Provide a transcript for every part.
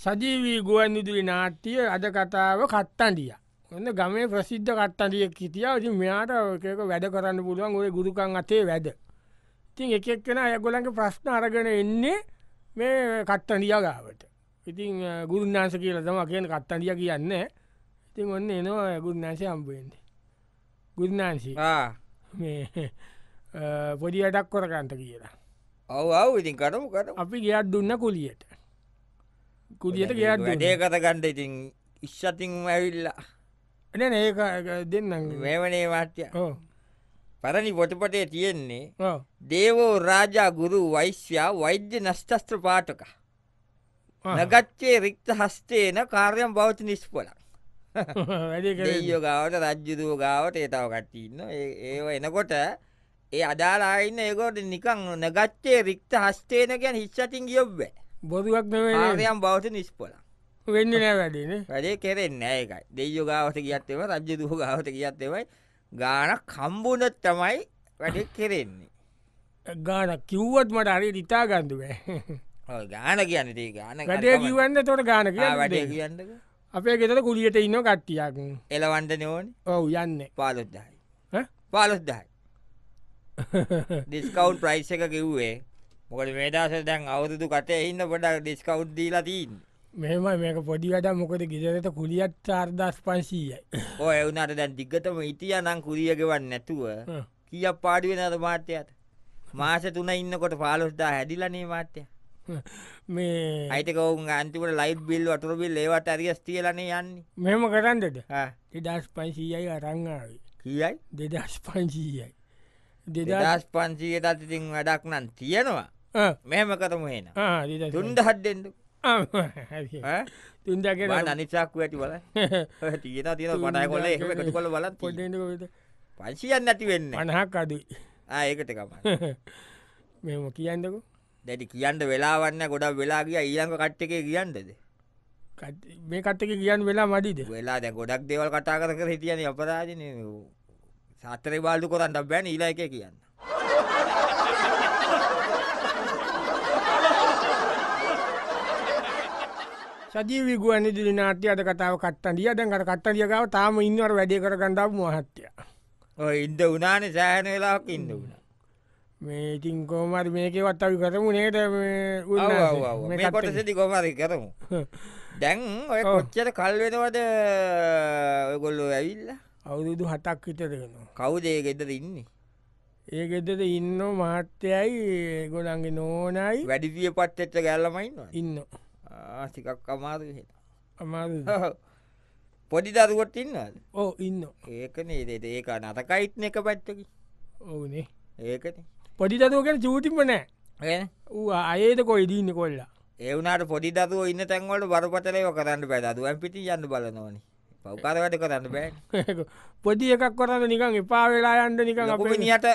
සජීවී ගුවන් විදුලි නාට්‍යය අද කතාව කත්තන්ඩිය. ඔන්න ගමේ ප්‍රසිද්ධ කත්තන්ඩිය කිටිය ති මෙයාට එකක වැඩ කරන්න පුළුවන් ඔය ගුරුකන් අතේ වැඩ. ඉතින් එකක් කෙන ඇගොලන්ගේ ප්‍රශ්න අරගෙන එන්නේ මේ කත්තඩිය ගාවට. ඉතින් ගුරුන්නාස කියල තම කියන කත්තඩිය කියන්න ඉතින් ඔන්න එනවා ගුරුන්නාසය අම්පුෙන්ද. ගුරුනාන්සි පොඩියටක් කොරගන්ත කියලා. ඔව ඉතින් කරමු කර අපි ගියත් දුන්න කුලියට. කුලියට ගියට වැඩේ කතගණ්ඩ ඉතින් ඉස්සතින් ඇවිල්ලා එන ඒ දෙන්න මෙවනේ වාට්‍ය පරණි පොටපටේ තියෙන්නේ දේවෝ රාජා ගුරු වෛශ්‍යා වෛද්‍ය නෂ්ටස්ත්‍ර පාටක නගච්චේ රික්ත හස්තේන කාර්යම් බෞති නිස්පොලක් ඩියෝ ගාවට රජ්ජුරුව ගාවට ඒතාව කට්ටඉන්න ඒව එනකොට ඒ අදාලාඉන්න ඒකොට නිකං නගච්චේ රික්ත හස්තේන ගැන හිස්සටින් ගියොබ්බෑ බොරුවක් නවයම් බවට නිස්පොල වෙන්න නෑ වැඩන වැඩේ කෙරෙන්න එකයි දෙයෝ ගාවට කියත්තව රජ්‍ය දුහ ගාවට කියත්තවයි ගාන කම්බුණත් තමයි වැඩ කෙරෙන්නේ ගාන කිව්වත් මට අරි ඉතා ගන්දුව ගාන කියන්න ගාන වැඩේ කිවන්න තොට ගාන වැඩේ කියන්න අපේ ගෙතර කුලියට ඉන්න කට්ටියක් එලවන්ඩ නෝන් ඔවු යන්න පාලොද්දයි පාලොස්දයි ඩිස්කවන්් ප්‍රයිස් එක කිව්වේ මොකද මේ දවස්වල දැන් අවුරුදු කටේ ඉන්න පොඩක් ඩිස්කවුන්ට් දීලා තියෙන්නේ. මෙම මේක පොඩි වැඩ මොකද ගෙදරට කුලියත් චාර්දස් පන්සීයයි ඕ එවුනට දැන් දිග්ගතම ඉතිය නම් කුරියගවන් නැතුව කිය පාඩි වෙනද මාත්‍යයට මාස තුන ඉන්නකොට පාලොස්දා හැදිලනේ මාත්‍යය මේ අයිතකවුන් අන්තිකට ලයිට් බිල් වතුර බිල් ඒවට අරියස් තියලනේ යන්නේ මෙම කරන්නට දෙදස් පන්සීයයි අරංාව කියයි දෙදස් පන්සීයයි දෙදස් පන්සීයට අතිතින් වැඩක් නම් තියෙනවා මෙහම කරම එන තුන්ඩ හත්්ඩෙන්ද තුන්දගේ අනිසාක්කු ඇති බල තිය තින පටය කොල එකතු කොල බලත් පොඩ පංශියන් නැතිවෙන්න අනහක් අද ඒකටකම මෙම කියන්නකු දැඩි කියන්න වෙලාවන්න ගොඩක් වෙලා ගිය ඊළඟ කට්ටකේ කියන්නද මේ කට්ටක කියන්න වෙලා මඩිද වෙලා දැ ගොඩක් දෙවල් කටා කර හිටියන අපරාජන සාතරය බාල්දු කොරන්න බැන ඉලා එක කියන්න සජී විගුවන් ඉදිරි නාට්‍ය අද කතාව කට්ටඩිය දැන් අර කට්ටඩිය ගාව තාම ඉන්නවට වැඩේ කර ගණ්ඩාව මහත්තය ඔය ඉන්ද උනානේ සෑහන වෙලාක් ඉන්න වුණ මේ ඉතින් කෝමර් මේකවත් අවි කරමු නේට කොටසති කොමරි කරමු දැන් ඔය කොච්චට කල්වෙනවද ඔයගොල්ලෝ ඇවිල්ලා අවුරුදු හතක් හිතරෙන කවුදේ ගෙදර ඉන්නේ ඒ ගෙදර ඉන්න මාත්‍යයයි ගොඩන්ගේ නෝනයි වැඩිදිය පට්ටච්ච ගැල්ලමයින්න ඉන්නවා ආසිකක් අමාරු වෙන අමාරු පොඩි දරුවට ඉන්නද ඕ ඉන්න ඒකනේ දෙද ඒක නතකයිත්න එක පැත්තකි ඕනේ ඒකන පොඩි දරුවකට ජූටිම නෑ ඌ අයේද කොයිදීන්න කොල්ලා ඒවුනාට පොඩි දරුව ඉන්න තැන්වලට බරපතලයව කරන්න බෑ දරුවන් පිටි යන්න බලනවන පවකාරවට කරන්න බෑ පොඩි එකක් කොරන්න නිකන් එපා වෙලා යන්න නිකන් අප නියට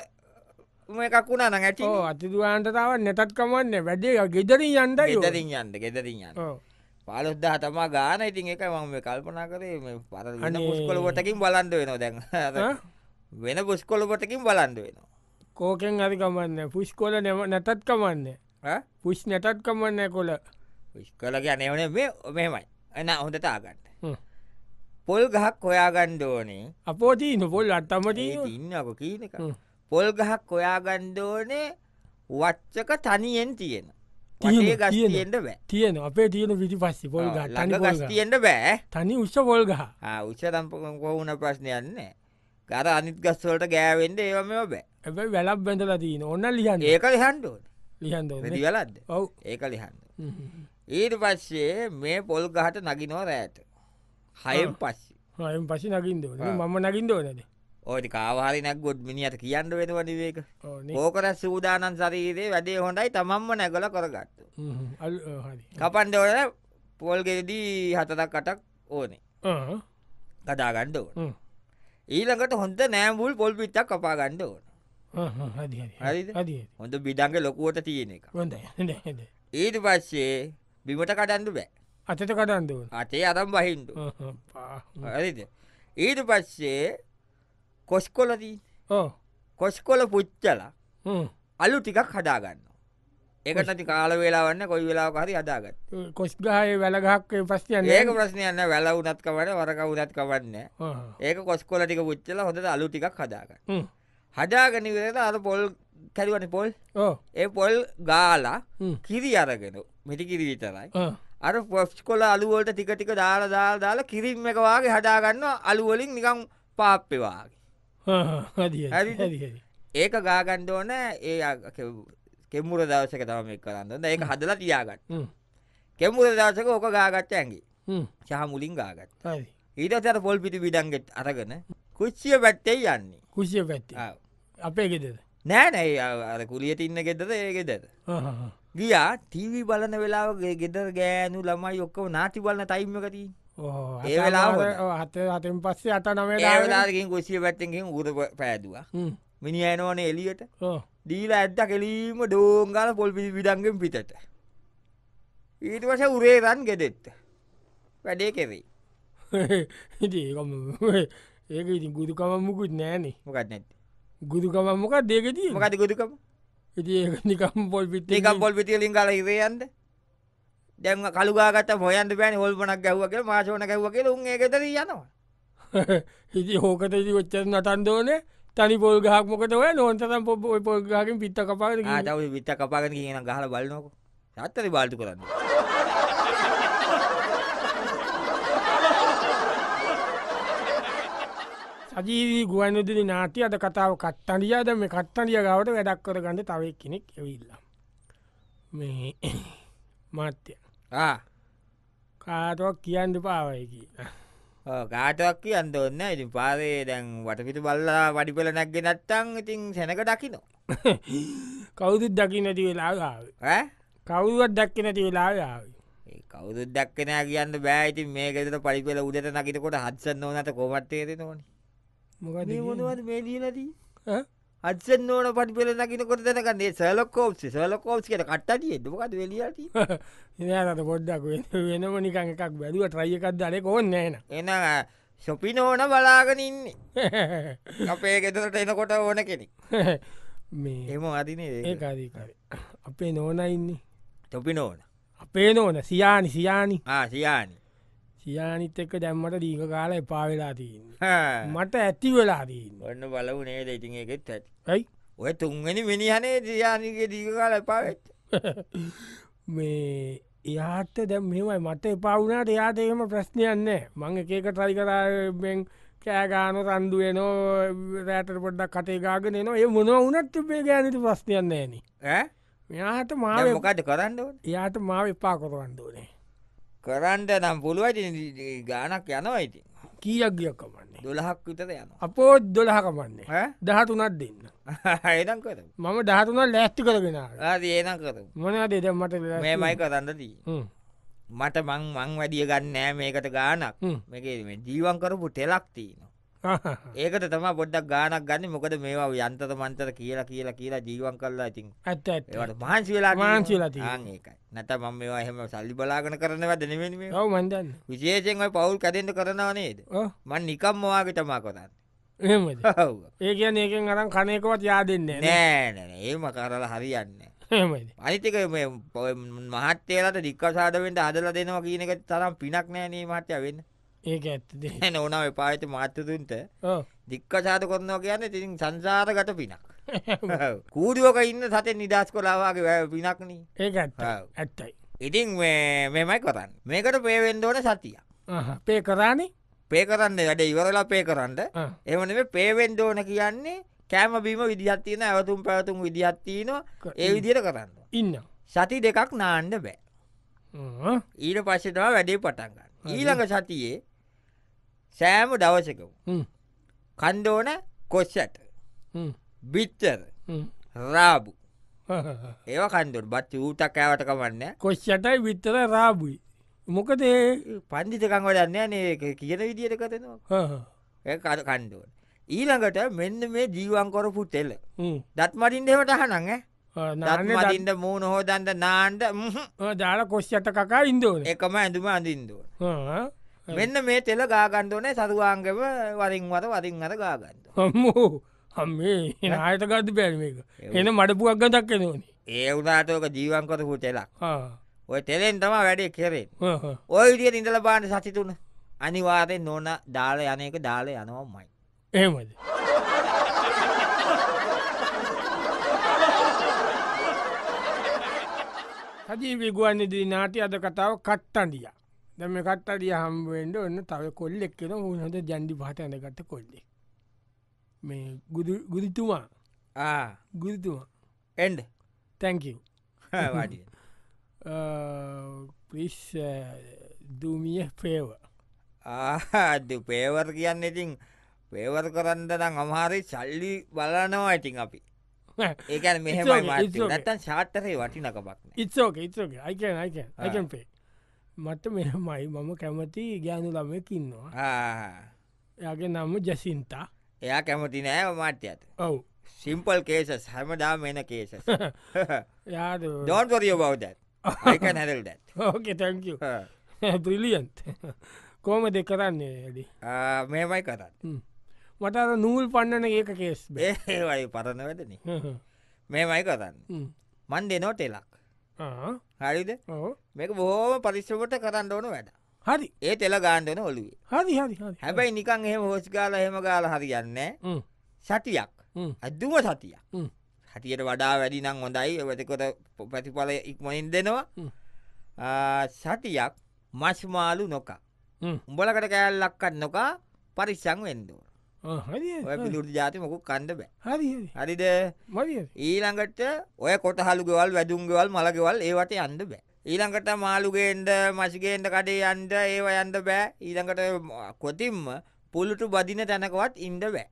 එකක් වුණා නම් ඇති අතිදුවන්ට තාව නැටත් කමන්න වැඩේ ගෙදරින් යන්න ගෙදරින් යන්න ගෙදරින් යන්න පාලොද්දා තමා ගාන ඉතින් එක මම මේ කල්පනා කරේ මේ පර වෙන පුස්කොලකොටකින් බලන්ඩ වෙනවා දැන් වෙන පුස්කොලකොටකින් බලන්ඩ වෙනවා කෝකෙන් අරි කමන්න පුස්කොල නැම නැතත් කමන්න පුෂ් නැතත් කමන්න කොල පුස්කොල ගැනවන මේ මෙමයි එන හොඳ තාගන්න පොල් ගහක් හොයාගණ්ඩ ඕනේ අපෝතිී නොපොල් අත්තමට ඉන්නක කියීනක පොල් ගහක් ඔයාගන්න ඕනේ වච්චක තනියෙන් තියෙන ගස්ට බෑ තියෙන අපේ තියෙන විටි පස්සි පොල් ගස්තියෙන්ට බෑ තනි උෂ පොල් ගහ උෂ තම්පකොවුන ප්‍රශ්නයන්න ගර අනිත් ගස්වලට ගෑවෙන්ට ඒවම බෑ ඇ වැලක් බැඳලා තියන ඔන්න ලියන් ඒක ලිහන්ඩුවට ලිහන්ද ලද ඔව ඒක ලිහන්ද ඊට පස්සේ මේ පොල් ගහට නගිනෝ රෑට හයම් පස්ස හයම් පසි නගින්ද මම නගින්දෝනද ඕටි කාවාහරි නැක්ගොඩ් මිනිියට කියන්න වෙනවනි වේක ඕකර සූදානන් සරීරේ වැඩේ හොඳයි තමම්ම නැගල කරගත්ත කපන්ඩෝල පොල්ගෙදී හතතක් කටක් ඕනේ කදා ගණ්ඩ ඕන ඊළඟට හොඳ නෑම්බුල් පොල් පිත්තක් කපා ගණ්ඩ ඕන හොඳ බිඩංග ලොකුවට තියෙන එක ඊට පස්සේ බිමට කඩන්ඩු බෑ අතට කඩන්ඩ අතේ අරම් බහින්ඩු හරිද ඊට පස්සේ කොස්කොලදී කොස්කොල පුච්චල අලු ටිකක් හදාගන්න ඒකට ති කාල වෙලාවන්න කොයි වෙලාව හරි අදාගත් කොස්ගාය වැලගක් පස්ය ඒක ප්‍රශ්නයන්න වැල උනත්කවට වරක උනත් කවන්න ඒක කොස්කොල ටික පුච්චල හොඳ අලු ටිකක් හදාගන්න හදාගනි වෙරද අර පොල් කැරිවනි පොල් ඒ පොල් ගාලා කිරි අරගෙන මිටි කිරි විතරයි අර පොස්් කොල අලුවලට ටික ටික දාලා දාලා දාලා කිරිම් එකවාගේ හදාගන්න අලුවලින් නිකම් පාප්පෙවාගේ ඒක ගාගන්ඩ ඕන ඒ කෙම්මුර දවසක තම එක් කරන්න ඒක හදලා තියාගන්න කෙම්මුර දවසක ඕක ගාගත්ත ඇගේ සහ මුලින් ගාගත් ඊටතර පොල් පිටි විඩන්ගෙත් අරගෙන කුච්චිය පැත්තේ යන්නේ කුෂිය පැත්ත අපේ ගෙදද නෑනෑ අර කුලියට ඉන්න ගෙදද ඒ ගෙදද ගියා ටීවී බලන වෙලාව ගෙදර ගෑනු ළමයි ඔක්කොම නාටි බලන ටයිම් එක තියෙන්නේ. ඒ වෙලාව හත හතෙන් පස්සේ අට නවේ දාදාකින් කොසිය පැත්තෙන්කින් උර පෑදවා මිනි අයනවන එලියට දීලා ඇත්ත කෙලීම ඩෝංගල පොල් පිි විඩන්ගෙන් පිටට ඊට වස උරේ රන් ගෙදෙත්ත වැඩේ කෙවෙයි ඉටම ඒක ඉතින් ගුදුකමම් මුකුත් නෑනේ මොකත් නැත් ගුදුකමම් මොකක් දේකෙදී මකත ගුදුකම නිකම්පොල් නිකම්පොල් පිටියලින් කල ඉවයන්ද දැම කළුගාගත මොයන්ද පෑන හොල්පනක් ගැව්වගේ මාශෝන ගැව්වගේ උන් ඒකතර යනවා හිති හෝකට ඉදි ඔච්චර නටන් දෝන තනි පොල් ගහක් මොකට ඔය නොන්තරම් පොප පොල්ගාකින් පිත්ත කපාගෙන තාව විත්ත කපාගෙන කියන ගහල බලනොක අත්තර බාල්තු කරන්න සජීවී ගුවන්විදුලි නාට්‍ය අද කතාව කට්ටඩියා ද මේ කට්ටඩිය ගවට වැඩක් කරගන්න තවයි කෙනෙක් ඇවිල්ල මේ මත්‍ය කාටක් කියන්න පාවයි කියලා ගාටක් කියන්න ඔන්න ඉති පාරේ දැන් වටපිට බල්ලා වඩිපල නැක්ග නත්තං ඉතින් සැනක දකිනවා කවුදුත් දකි නැති වෙලාගාව කවුවත් දක්ක නැති වෙලාගාව කවුදුත් දක්කනෑ කියන්න බෑයිති මේ ගෙතට පරිපල උදට නකිතකොට හත්සන්න ඕනට කොමට්ටේද නොනේ මොකද මොනුවද මේ දීලදී අත්සෙන් නෝන පටි පෙල දකිනකොට දැනගන්නේ සලකෝප් සලකෝප් කියට කට්ටිය දකද වෙලියට ඒනට පොඩ්ඩක් වෙනම නිකං එකක් බැදුව ට්‍රයිකක් දලෙ ඕන්න එන එන ශොපි නෝන බලාගෙන ඉන්නේ අපේ ගෙදරට එනකොට ඕන කෙනෙක් මේ එම අදිනේ ඒකාදීකාර අපේ නෝන ඉන්නේ තොපි නෝන අපේ නෝන සියානි සියානි ආ සියානි සියානිත් එක්ක දැම්මට දීක කාල එපා වෙලා තියන්න මට ඇති වෙලා දීන්න ඔන්න බලව නේද ඉතින් එකෙත් ඇති යි ඔය තුන්ගනි මිනිහනේ දයානිගේ දීක කාල එපාවෙත් මේ එයාට දැම් මෙමයි මට එපවුනාට එයාට එහෙම ප්‍රශ්නයන්නේ මං එකක ටරි කරාෙන් කෑගාන රන්ඩුවනෝ රෑට පොඩ්ඩක් කටේගාගෙන නවා ඒ මොනව උනත් තිබේ ගෑනති ප්‍රශ්නයන්නේ න මෙයාට මාව මොකට කරන්න එයාට මාව එපා කොරවන්ඩෝනේ කරන්ට නම් පුළුවයි ගානක් යනවා ඉති කියක් ගියක් කමන්නේ දොළහක් විතර යන අපෝ දොළහ කමන්නේ දහතුනත් දෙන්න ඒදන් කර මම දහතුනත් ලෑස්ති කරගෙන ඒන කර මොනා දෙද මට මේමයි කරන්නදී මට මං මං වැඩිය ගන්නෑ මේකට ගානක් මේක ජීවන් කරපු ටෙලක් තියනවා ඒකට තම බොඩ්ඩක් ගානක් ගන්න මොකද මේවා යන්තත මන්තර කියලා කියලා කියලා ජීවන් කල්ලා ඉතින් ඇත්ත ට මහන්සි වෙලා මාන්සිලා ඒකයි නැත මම මේවා එහෙම සල්ලි බලාගන කරනවද නෙවෙන මන්දන්න විශේෂෙන් පවුල් කැදෙන්ට කරනවා නේද මන් නිකම් මවාගේ තමා කොතන්න ඒ කියන ඒකෙන් අරන් කනයකවත් යා දෙන්නේ නෑ ඒම කරලා හරියන්න අනිතික මහත්තේලට දික්කසාඩවෙන්ට අදල දෙනවා කියනක තරම් පිනක් නෑනේ මහත්‍ය වෙන්න ඒක ඇත්ත නොනව පාරිත මාත්‍යතුන්ට දික්කසාත කරනවා කියන්න තින් සංසාර ගත පිනක් කූඩුවක ඉන්න සතෙන් නිදස් කොලාවාගේ පිනක්න ඒ ඇත්තයි ඉතින් මෙමයි කොරන්න මේකට පේවෙන්දෝට සතිය පේ කරන්නේ පේ කරන්න වැඩ ඉවරලා පේ කරන්න එමන පේවෙන්දෝන කියන්නේ කෑම බීම විදිහත්තියන ඇවතුම් පැවතුම් විදිහත්තියනවා ඒ විදියට කරන්න ඉන්න සති දෙකක් නාන්න බෑ ඊට පස්සෙතවා වැඩේ පටන්ගන්න ඊළඟ සතියේ සෑම දවසකම කන්දෝන කොස්්ෂට බිත්තර රාබු ඒ කන්දුට බත් ඌටක් කෑවට කමන්න කොස්්ෂටයි විත්තර රාබුයි මොකද පන්දිිතකං වඩන්න නේ කියන විදියට කතනවා ඒ කර කන්දුවට ඊළඟට මෙන්න මේ ජීවන් කොරපු තෙල දත්මටින්ටෙමට හනඟ ඉන්න මූුණ හෝදන්ට නාන්ට දාල කොස්්ෂට කකා ඉන්දුව එකම ඇඳුම අඳින්දුව මෙන්න මේ තෙල ගාගණ්ඩ ඕනේ සරුවාංගම වරින් වර වරින් අර ගාගන්න හම්මෝ හම්මේ නායට ගත පැල්මේක එන මඩපුුවක් ගතක් කෙනෝනේ ඒ උදාටෝක ජීවන්කොතපු තෙලක් ඔය තෙලෙන් තම වැඩේ කෙරේ ඔය විදිිය ඉඳල බාන සතිතුන අනිවාරය නොන දාල යනක දාල යනවමයි එහෙමද සජීවිගුවන්නේදී නාටි අද කතාව කට්ටන්ඩියා දැ මේ කට්ටටිය හම්බුවෙන්ට ඔන්න තව කොල්ලෙක් කෙන මුහඳ ජන්ඩි පහට ඇඳගත්ත කොල්ලෙ මේ ගුදුතුමා ගුදුතුමා එඩ තැක වාඩිය පිස් දමිය පේව ආදු පේවර් කියන්න ඉතින් පේවර් කරන්න නම් අමාරි සල්ලි බලනවා ඉතින් අපි ඒකැ මෙහෙම ටන් ශාටරේ වටිනකපක් ඉත්සෝක ඉත්සෝක අයිකන් අයිකන් අයිකන් පේ මට මෙමයි මම කැමති ගෑනු ළමයකින්නවා එයාගේ නම ජැසින්තා එයා කැමති නෑ මාට්‍යත් ඔවු සිම්පල් කේසස් හැමදාම එන කේස දෝන්තොරිය බවදත් හැල් දැත් ඕකතැක ප්‍රිලියන්ත් කෝම දෙ කරන්නේ ඇඩි මේමයි කරන්න මට අර නූල් පන්නන ඒක කේස් බේවයි පරණ වැදන මේමයි කරන්න මන් දෙනෝ ටෙලක් හරිද මේක බෝම පරිශ්‍රමට කරන්න ඕන වැඩ හරි ඒ තෙල ගාන්ඩන ඔලුවේ හරි හරි හැබැයි නිකන් එහෙම හෝස්කාල හෙම ගාල හරි යන්න සතියක් ඇදුම සතියක් හටියට වඩා වැඩි නම් හොඳයි වැතිකොට පැතිඵල ඉක්මනින් දෙනවා සතියක් මස්මාලු නොකා උඹලකට කෑල්ලක්කත් නොකා පරිස්සං වෙන්දුවන ඔය පිදුරදු ජාති මොකු කණ්ඩ බෑ හරිද ඊළඟට ඔය කොටහළු ගෙවල් වැදුම් ගෙවල් මළගෙවල් ඒවට යන්න බෑ ඊළඟට මාළුගේෙන්ඩ මසිගේෙන්ට කඩේ යන්ඩ ඒව යන්න බෑ ඊළඟට කොතින්ම පුලුටු බදින තැනකවත් ඉන්ඩ බෑ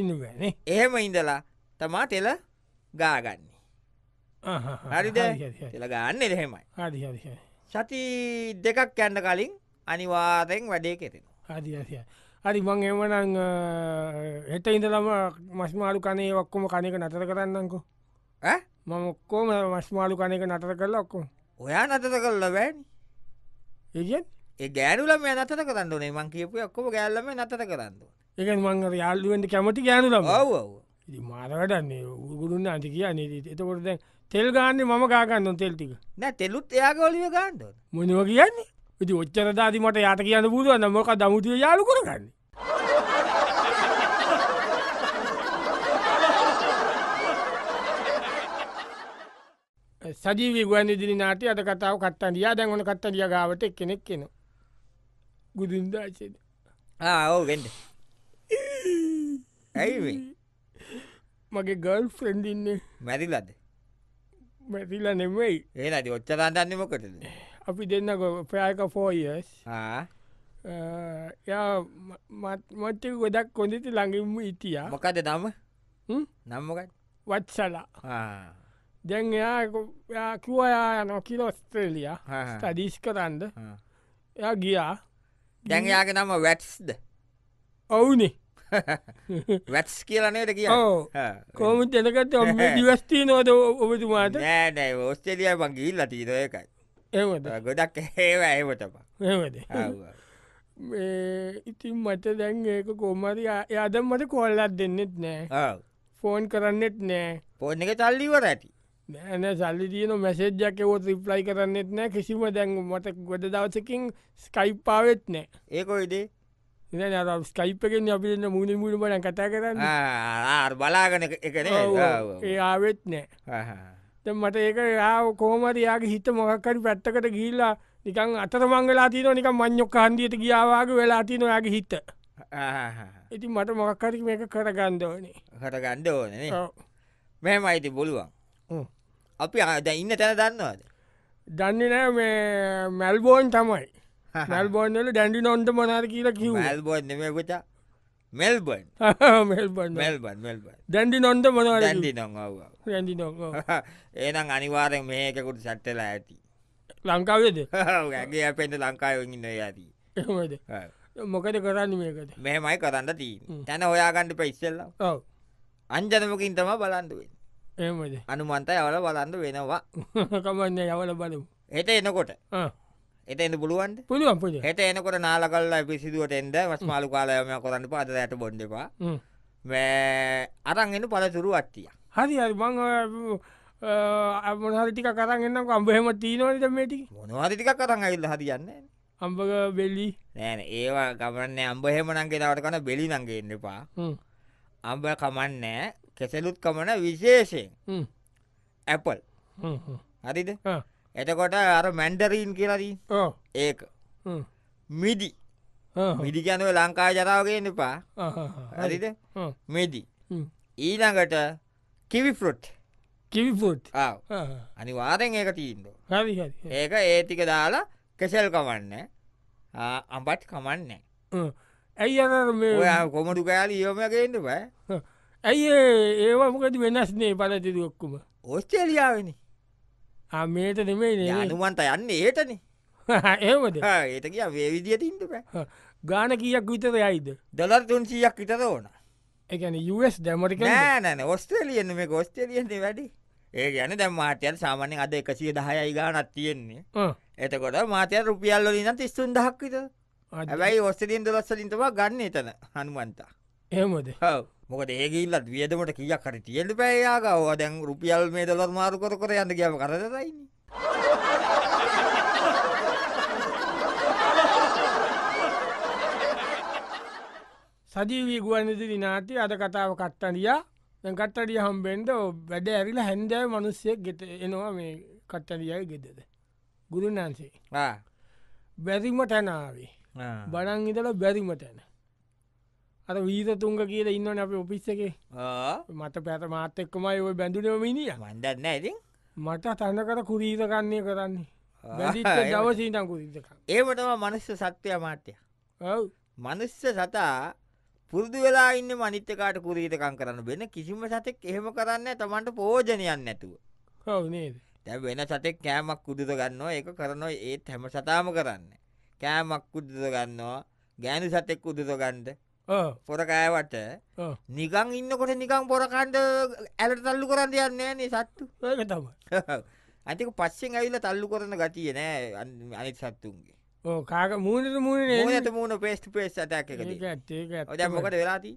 ඉන්නබෑනේ එහෙම ඉඳලා තමා තෙල ගාගන්නේ හරිද තෙල ගන්න එහෙමයි සති දෙකක් යන්න කලින් අනිවාරෙන් වැඩේ කෙරෙන හදිසිය හරි මං එමනං හෙට ඉඳලම මස්මාලු කනේ ඔක්කොම කනෙක නතර කරන්නකු මම ඔක්කෝම මස්මාලු කනෙක නතර කරල ඔක්කෝ ඔයා නතර කරල බෑනි ඒ ඒ ගෑනුලම නතර කරන්නනේ මං කියපු ඔක්කොම ගෑල්ලම නතර කරන්න එක මං යාල්ලුවෙන්ට කැමති ගෑනුලම මාරකටන්නේ උගුරුන්න අන්ති කියන්නේ එතකොට දැන් තෙල් ගාන්න මම ගාගන්න තෙල්ටික නෑ තෙලුත් එයාගෝලිය ගාන්ඩ මොනව කියන්නේ ඉති ඔච්චරදාති මට යට කියන්න පුුවන් මොක දමුතිය යාලු කරගන්න සජීවී ගුවන් ඉදිරි නාටය අද කතාව කත්තන්ඩියා දැන්වන කත්තඩිය ගාවට එක් කෙනෙක් කෙන ගුදුන්දාචේද ආවෝගෙන්ට ඇයි මගේ ගල් ෆ්‍රෙන්ඩින්නේ මැරිලද මැතිල නෙමයි ඒනති ඔච්චරන්දන්නමොකටද අපි දෙන්න ප්‍රායක ෆෝයස් යා මත්මොච්ච ගොඩක් කොඳති ළඟින්ම ඉතිය මොකද දම නම්මකත් වත්සලා දැන් එයා කිවයා යන කිලෝස්ත්‍රේලිය ස්ටඩිස් කරන්ද එයා ගියා දැන්යාගේ නම වැට්ස්ද ඔවුනේ වැට්ස් කියලනයට කිය කෝම තැනකට ඔම දිවස්ටී නෝද ඔබතුමාට නෑනෑ ඔස්ටේලිය මංගිල් ලතිීදයකයි ගොඩක් හේවා ඒමටම ඒමද ඉතින් මට දැන් ඒක කොමරි යද මට කොල්ලත් දෙන්නෙත් නෑ ෆෝන් කරන්නෙත් නෑ පෝර්ණ එක තල්ලිවර ඇති නෑන සල්ලි තියන මැසේජ්ජක ෝත් රිප්ලයි කරන්නෙත් නෑ කිසිම දැන් මට ගොඩ දවසකින් ස්කයිප්පාවෙත් නෑ ඒකොයිදේ ස්කයිපකෙන් අපින්න මුණ මුළුමන කතා කරන්න ආර් බලාගන එකන ඒ ආවෙත් නෑ මට ඒක යා කෝමරයාගේ හිත මොකක්කරි පැත්තකට ගිල්ලා නිකන් අතර මංගලා තින නික මං්ඥොක් හන්දියට ගියාවාගේ වෙලා තින යාගේ හිත ඉති මට මොකක්කරි මේක කර ගන්දෝනේ හට ගණ්ඩ ඕනේ මෙහම අයිති බොලුවන් අපි අද ඉන්න තැන දන්නවාද දන්නේ නෑ මේ මැල්බෝන් තමයි මැල්බෝන්ල ඩැඩි නොන්ට මනාර කියලා කිව ඇල්බෝන් නෙමේ පචා මෙල්බන් මෙල්බන් මෙල්බන් මෙල්බන් දැඩි නොන්ද මොන ඩි නොව ඩි නො ඒනම් අනිවාරෙන් මේකකුට සට්ටලා ඇති ලංකාවේද ඇගේ අපෙන්ට ලංකාවඉන්න යදී එහමද මොකද කරන්න මේකද මෙහමයි කරන්න තිී තැන ඔයාගණ්ඩ පයිස්සෙල්ලා ඔව අන්ජනමකින් තම බලන්දුවෙන් එමද අනුමන්තයි අවල බලන්ද වෙනවා කමන්න යවල බලමු එත එනකොට එතෙන්ද පුළුවන්ට පුළුවන් පුල හට එනකොට නාල කල්ලා පිසිදුවට එන්ද වස් මාලු කාලයම කොරන්න පාත ඇයට බොන්්ඩපා අරන් එන්න පලතුරු අට්ටිය හරි හරි මං අමහරිටික කරන්න එන්න අම්බහෙම තීනවලට මේටි මොනවාරිටික කරන්න ඇල්ල හරියන්න අම්බග බෙල්ලි නෑන ඒවා ගමන්න අම්බහෙම නංගේෙනවට කන බෙලි නංගේ එන්නපා අම්බ කමන්නෑ කෙසලුත් කමන විශේෂයෙන් ඇපල් හරිද එතකොට අර මැන්ඩරීන් කියලදී ඒක මිදි මිඩි ගැනුව ලංකා ජරාවගෙන් එපා හරිද මෙදි ඊළඟට කිවිෆෘට් කිවිෆුට් අනිවාරෙන් ඒක තීන්ද ඒක ඒතික දාලා කෙසෙල් කවන්න අම්පට් කමන්න ඇයි කොමටු කෑල ඉියෝමයගේන්න බෑ ඇයි ඒවා මොකද වෙනස්නේ පලතිදුවක්කුම ඔස්ටේලියාවනි මේට නෙමේ යනුවන්ට යන්න ඒටන ඒමද ඒට කිය වේවිදියට ඉන්ට ගාන කියක් විතර යයිද දොලර් තුන් සියක් විතර ඕන එකන ස් දැමටික නෑන ඔස්ට්‍රලියන මේ ගොස්ටලියන්ට වැඩි ඒ ගැන දැම් මාතයන් සාමාන්‍යෙන් අද එකසිය දහයයි ගානත් තියෙන්නේ එතකොට මාතය රුපියල්ල න තිස්සුන් දහක් විත ඇබයි ඔස්ටලියන් දොලස්සලින්ටවා ගන්න එතන හනුවන්තා ඒමද හව මොකද ඒගිල්ලත් වියදමට කියක් හරි තියෙන්ට පෑයාගව දැන් රුපියල් මේ දොලර් මාරු කර කර යන්න කියම කරදරයින්න. සජීවී ගුවන්දිරි නාති අද කතාව කට්ටඩිය දැන් කට්ටඩිය හම්බෙන්ට වැඩ ඇරිල හැන්දෑ මනුස්සයක් ගෙත එනවා මේ කට්ටඩියයි ගෙදද. ගුරුන් වන්සේ බැරිම තැනාවේ බඩන් ඉතල බැරිම තැන. අර වීත තුංග කියල ඉන්නවන අප ඔපිස්ස එක මට පැත මාත එක්කමයි ඔය බැඳුනමිනිය මන්දන්න ඇති මට තන්නකට කුරීත කන්නේ කරන්නේ දවසීටන් කුරිතක ඒවටම මනස්ස සත්‍යය මාත්‍යය ඔව මනුස්්‍ය සතා පුරදු වෙලා ඉන්න මනිත්‍යකාට කුරීතකං කරන්න වෙන කිසිම සතෙක් එහෙම කරන්න තමන්ට පෝජනයන් නැතුව නේද තැ වෙන සතෙක් කෑමක් කුදුද ගන්නවා ඒ කරනවා ඒත් හැම සතාම කරන්න කෑමක් කුද්දුද ගන්නවා ගෑනු සතෙක් උදුද ගන්ඩ පොර කෑවට නිකං ඉන්නකොට නිකං පොරකණ්ඩ ඇලට තල්ලු කරන්න යන්නේ නේ සත්තු තම ඇතික පස්සෙන් ඇවිල තල්ලු කරන ගතිය නෑ අනිත් සත්තුන්ගේ ඕ කාක මූුණට මූුණ ඇත මූුණ පේස්ට පේස් ඇතැක ඔද මොකට වෙලාති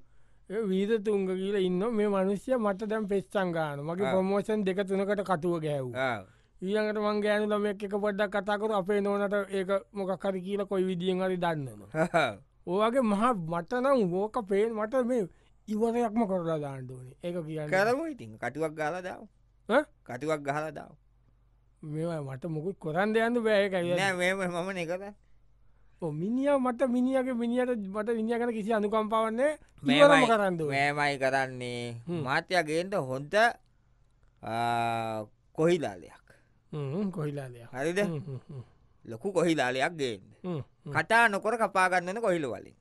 වීද තුන්ග කියල ඉන්න මේ මනුස්්‍ය මට දැම් පෙස්සංගාන මගේ ප්‍රමෝෂන් දෙක තුනකට කතුව ගැව් ඊළඟට මං ගෑනු ලම එක පොඩ්ඩක් කතාකරු අපේ නෝනට ඒක මොකක් කර කියලා කොයි විදිියෙන් හරි දන්නවා ඕගේ මහා මටනම් ඕෝක පේෙන් මට මේ ඉවරයක්ම කරලා දාණ්ඩුවන ඒක කිය කරම ඉතින් කටුවක් ගාල දාව කටුවක් ගහලා දාව මේවා මට මුකුත් කොරන් දෙයන්න බෑය මම නකර මිනිිය මට මිනිියගේ මිනිියට මට විනිිය කර කිසි අනුකම්පාවන්නේ මේම කරන්න මේමයි කරන්නේ මාත්‍යයගේට හොන්ට කොහිලාලයක් කොහිලාලයක් හරිද ලොකු කොහිලාලයක් ගේන්න කටා නොකර කපාගන්නන කොහිල වලින්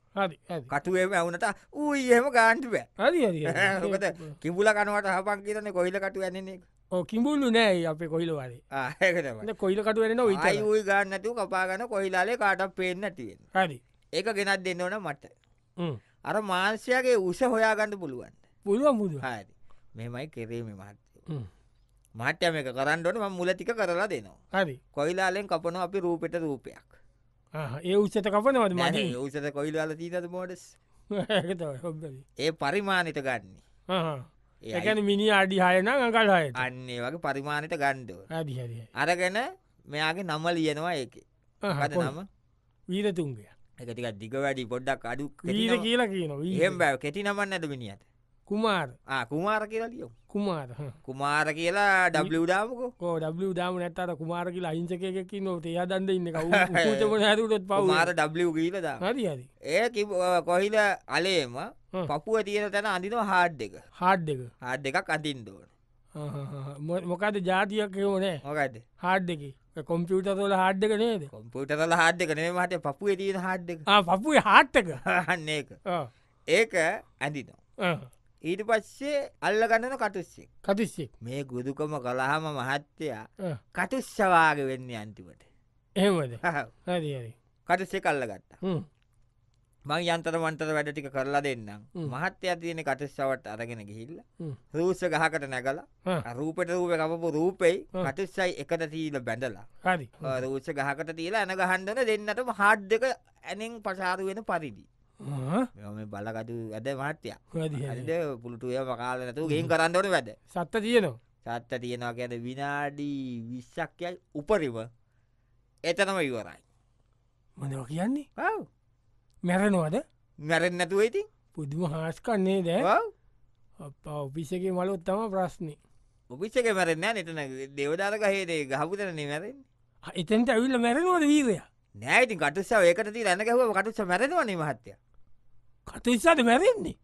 කටුවේ ඇවුනට ඌයි එහෙම ගාන්ටි බෑ කිබුල කනුවට හපක් කියතන කොහිල කටු ඇන්නේ කිඹුල්ලු නෑ අප කොහිල වලේ කොයිල කටුවෙන යි ගන්නතු කපාගන කොහිලාලේ කාටක් පේන්න තියෙන හරි ඒක ගෙනත් දෙන්න ඕන මට අර මාංසයගේ උස හොයාගන්න පුළුවන් පුළුවන් මුදු හරි මෙමයි කෙරේ මෙමත් මාට්‍ය මේක කරන්නඩන ම මුලතික කරලා දෙනවා හරි කොයිලාලෙන් කපන අපි රූපෙට රූපයක් ඒ උසත කපනවද ම උසත කොයිලාල තීතද මෝඩස් ඒ පරිමාණිත ගන්නේ ඒන මිනි අඩි හයන අකල් හය අන්නේ වගේ පරිමාණිත ගණ්ඩුව අරගැන මෙයාගේ නම ලියනවා ඒක නම වීරතුන්ගේ එකතික දිග වැඩි පොඩ්ඩක් අඩු ීර කියලා කියන හෙම් බැව කෙටි නමන්න ඇද මිනිියට කුමාර් කුමාර කියලා ලියෝ කුමාර කුමාර කියලා ඩ දාමකෝ කෝ ඩ දාම නැත්තර කුමාර කියලා අහිංසකයක නොට යදන්ද ඉන්න හරටත් පවමාර ඩ කියලද හරිහරි ඒ කොහිද අලේම පපුුව තියෙන තැන අඳිනව හාඩ් දෙක හාඩ් දෙක හාඩ් දෙකක් අඳින් දෝන මොකද ජාතියක් එවනේ මොකද හාඩ් දෙකේ කොම්පියුට තොල හාඩ්ක නේද කොම්පියුට තල හාඩ්ක නේ මට පපුුව තියෙන හාඩ්ක පපුේ හාට්ටක හන්නේක ඒක ඇඳිනවා ඊට පස්සේ අල්ලගන්නන කටුස්සෙක් කටුස්සෙක් මේ ගුදුකම කළහම මහත්තයා කටුස්සවාග වෙන්න අන්තිමට එහමද කටුස්සේ කල්ල ගත්තා මං යන්තර වන්තර වැඩ ටික කරලා දෙන්නම් මහත්තය තියෙන කටුස්සවට අරගෙන ගිහිල්ල රූස ගහකට නැගල රූපට රූප කපපු රූපෙයි කටුස්සයි එකට තීල බැඳලා රූස ගහකට තියලා ඇන ගහන්ඩන දෙන්නටම හාඩ් දෙක ඇනෙන් පසාරුවෙන පරිදි බලකතු ඇද මහත්තයක් පුළටුය මකාලනතු ගෙන් කරන්නවට වැද සත්ත තියනවා සත්ත තියෙනවා ගැන විනාඩි විශ්ක්යයි උපරිම එතනම ඉවරයි මදව කියන්නේ ඔව මැරනවාද මැරෙන් නැතුව ඉති පුදුම හාස්කන්නේ ද අප ඔපිසක මලොත් තම ප්‍රශ්නය ඔපිච්චක මැරෙන්න්න එතන දෙවදාරක හේදේ ගහපුතන නිමැරෙන් එතන්ට ඇවිල්ල මැරෙනවාද වීරය නෑති කටුස ඒකට ති රැන ගැහව කටුස මැරෙනවා නිමහත්තය කටවිස්සාද වැරෙන්නේ